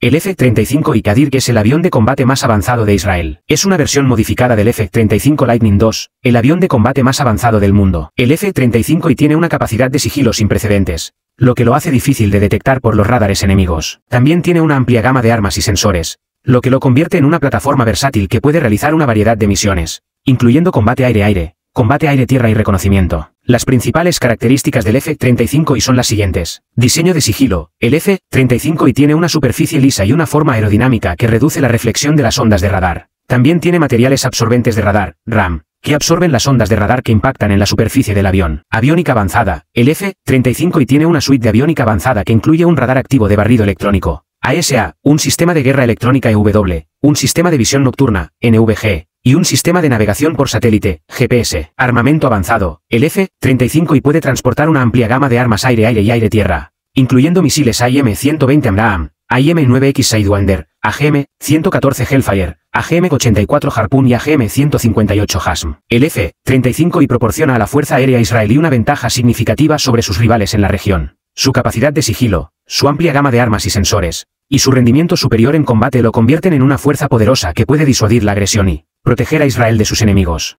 El F-35 que es el avión de combate más avanzado de Israel. Es una versión modificada del F-35 Lightning II, el avión de combate más avanzado del mundo. El F-35 y tiene una capacidad de sigilo sin precedentes, lo que lo hace difícil de detectar por los radares enemigos. También tiene una amplia gama de armas y sensores, lo que lo convierte en una plataforma versátil que puede realizar una variedad de misiones, incluyendo combate aire-aire, combate aire-tierra y reconocimiento. Las principales características del F-35 y son las siguientes. Diseño de sigilo. El F-35 y tiene una superficie lisa y una forma aerodinámica que reduce la reflexión de las ondas de radar. También tiene materiales absorbentes de radar, RAM, que absorben las ondas de radar que impactan en la superficie del avión. Aviónica avanzada. El F-35 y tiene una suite de aviónica avanzada que incluye un radar activo de barrido electrónico. ASA, un sistema de guerra electrónica EW, un sistema de visión nocturna, NVG, y un sistema de navegación por satélite, GPS, armamento avanzado, el F-35 y puede transportar una amplia gama de armas aire-aire y aire-tierra, incluyendo misiles AIM-120 AMRAAM, AIM-9X Sidewinder, AGM-114 Hellfire, AGM-84 Harpoon y AGM-158 HASM. El F-35 y proporciona a la Fuerza Aérea Israelí una ventaja significativa sobre sus rivales en la región. Su capacidad de sigilo, su amplia gama de armas y sensores, y su rendimiento superior en combate lo convierten en una fuerza poderosa que puede disuadir la agresión y proteger a Israel de sus enemigos.